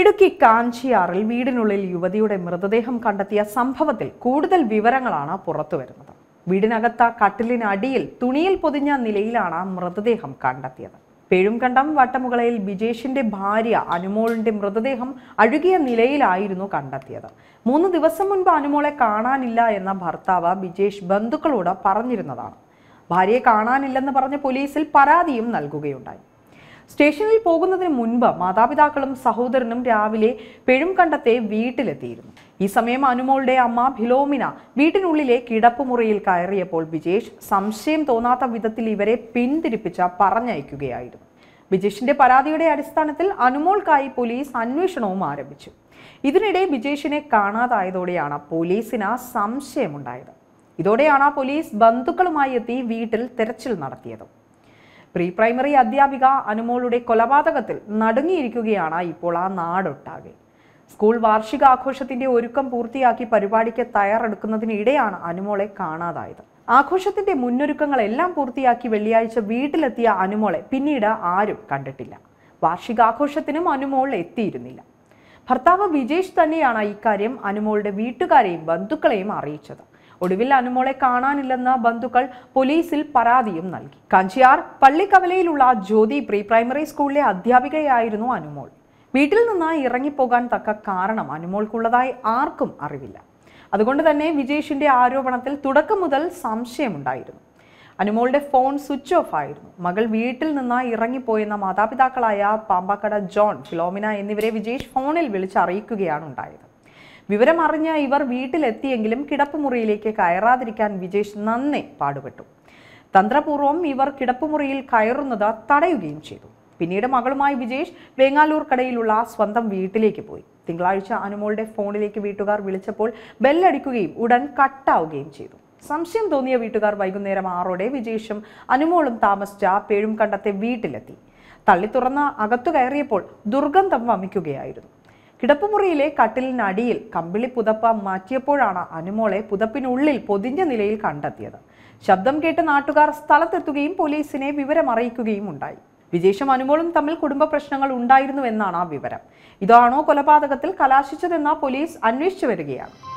ഇടുക്കി കാഞ്ചിയാറിൽ വീടിനുള്ളിൽ യുവതിയുടെ മൃതദേഹം കണ്ടെത്തിയ സംഭവത്തിൽ കൂടുതൽ വിവരങ്ങളാണ് പുറത്തുവരുന്നത് വീടിനകത്ത കട്ടിലിനടിയിൽ തുണിയിൽ പൊതിഞ്ഞ നിലയിലാണ് മൃതദേഹം കണ്ടെത്തിയത് പെഴുംകണ്ടം വട്ടമുകളയിൽ ബിജേഷിന്റെ ഭാര്യ അനുമോളിന്റെ മൃതദേഹം അഴുകിയ നിലയിലായിരുന്നു കണ്ടെത്തിയത് മൂന്ന് ദിവസം മുൻപ് അനുമോളെ കാണാനില്ല എന്ന ഭർത്താവ് ബിജേഷ് ബന്ധുക്കളോട് പറഞ്ഞിരുന്നതാണ് ഭാര്യയെ കാണാനില്ലെന്ന് പറഞ്ഞ് പോലീസിൽ പരാതിയും നൽകുകയുണ്ടായി സ്റ്റേഷനിൽ പോകുന്നതിന് മുൻപ് മാതാപിതാക്കളും സഹോദരനും രാവിലെ പെഴും കണ്ടത്തെ വീട്ടിലെത്തിയിരുന്നു ഈ സമയം അനുമോളുടെ അമ്മ ഫിലോമിന വീട്ടിനുള്ളിലെ കിടപ്പുമുറിയിൽ കയറിയപ്പോൾ വിജേഷ് സംശയം തോന്നാത്ത വിധത്തിൽ ഇവരെ പിന്തിരിപ്പിച്ച പറഞ്ഞയക്കുകയായിരുന്നു വിജേഷിന്റെ പരാതിയുടെ അടിസ്ഥാനത്തിൽ അനുമോൾക്കായി പോലീസ് അന്വേഷണവും ആരംഭിച്ചു ഇതിനിടെ വിജേഷിനെ കാണാതായതോടെയാണ് പോലീസിന് സംശയമുണ്ടായത് ഇതോടെയാണ് പോലീസ് ബന്ധുക്കളുമായി എത്തി വീട്ടിൽ തെരച്ചിൽ നടത്തിയത് പ്രീ പ്രൈമറി അധ്യാപിക അനുമോളുടെ കൊലപാതകത്തിൽ നടുങ്ങിയിരിക്കുകയാണ് ഇപ്പോൾ ആ നാടൊട്ടാകെ സ്കൂൾ വാർഷികാഘോഷത്തിന്റെ ഒരുക്കം പൂർത്തിയാക്കി പരിപാടിക്ക് തയ്യാറെടുക്കുന്നതിനിടെയാണ് അനുമോളെ കാണാതായത് ആഘോഷത്തിന്റെ മുന്നൊരുക്കങ്ങളെല്ലാം പൂർത്തിയാക്കി വെള്ളിയാഴ്ച വീട്ടിലെത്തിയ അനുമോളെ പിന്നീട് ആരും കണ്ടിട്ടില്ല വാർഷികാഘോഷത്തിനും അനുമോൾ എത്തിയിരുന്നില്ല ഭർത്താവ് വിജേഷ് തന്നെയാണ് ഇക്കാര്യം അനുമോളുടെ വീട്ടുകാരെയും ബന്ധുക്കളെയും അറിയിച്ചത് ഒടുവിൽ അനുമോളെ കാണാനില്ലെന്ന ബന്ധുക്കൾ പോലീസിൽ പരാതിയും നൽകി കാഞ്ചിയാർ പള്ളിക്കവലയിലുള്ള ജ്യോതി പ്രീ പ്രൈമറി സ്കൂളിലെ അധ്യാപികയായിരുന്നു അനുമോൾ വീട്ടിൽ നിന്ന് ഇറങ്ങിപ്പോകാൻ തക്ക കാരണം അനുമോൾക്കുള്ളതായി ആർക്കും അറിവില്ല അതുകൊണ്ട് തന്നെ വിജേഷിന്റെ ആരോപണത്തിൽ തുടക്കം മുതൽ സംശയമുണ്ടായിരുന്നു അനുമോളുടെ ഫോൺ സ്വിച്ച് ഓഫ് ആയിരുന്നു മകൾ വീട്ടിൽ നിന്ന് ഇറങ്ങിപ്പോയെന്ന മാതാപിതാക്കളായ പാമ്പാക്കട ജോൺ ഫിലോമിന എന്നിവരെ വിജേഷ് ഫോണിൽ വിളിച്ച് അറിയിക്കുകയാണ് ഉണ്ടായത് വിവരമറിഞ്ഞ ഇവർ വീട്ടിലെത്തിയെങ്കിലും കിടപ്പുമുറിയിലേക്ക് കയറാതിരിക്കാൻ വിജേഷ് നന്നെ പാടുപെട്ടു തന്ത്രപൂർവ്വം ഇവർ കിടപ്പുമുറിയിൽ കയറുന്നത് തടയുകയും ചെയ്തു പിന്നീട് മകളുമായി വിജേഷ് വെങ്ങാലൂർ കടയിലുള്ള സ്വന്തം വീട്ടിലേക്ക് പോയി തിങ്കളാഴ്ച അനുമോളുടെ ഫോണിലേക്ക് വീട്ടുകാർ വിളിച്ചപ്പോൾ ബെല്ലടിക്കുകയും ഉടൻ കട്ടാവുകയും ചെയ്തു സംശയം തോന്നിയ വീട്ടുകാർ വൈകുന്നേരം ആറോടെ വിജേഷും അനുമോളും താമസിച്ച പേഴും കണ്ടത്തെ വീട്ടിലെത്തി തള്ളി തുറന്ന അകത്തു കയറിയപ്പോൾ ദുർഗന്ധം വമിക്കുകയായിരുന്നു കിടപ്പുമുറിയിലെ കട്ടിലിനടിയിൽ കമ്പിളി പുതപ്പ മാറ്റിയപ്പോഴാണ് അനുമോളെ പുതപ്പിനുള്ളിൽ പൊതിഞ്ഞ നിലയിൽ കണ്ടെത്തിയത് ശബ്ദം കേട്ട് നാട്ടുകാർ സ്ഥലത്തെത്തുകയും പോലീസിനെ വിവരം അറിയിക്കുകയും ഉണ്ടായി വിജേഷും അനുമോളും തമ്മിൽ കുടുംബ പ്രശ്നങ്ങൾ ഉണ്ടായിരുന്നുവെന്നാണ് ആ വിവരം ഇതാണോ കൊലപാതകത്തിൽ കലാശിച്ചതെന്ന പോലീസ് അന്വേഷിച്ചു വരികയാണ്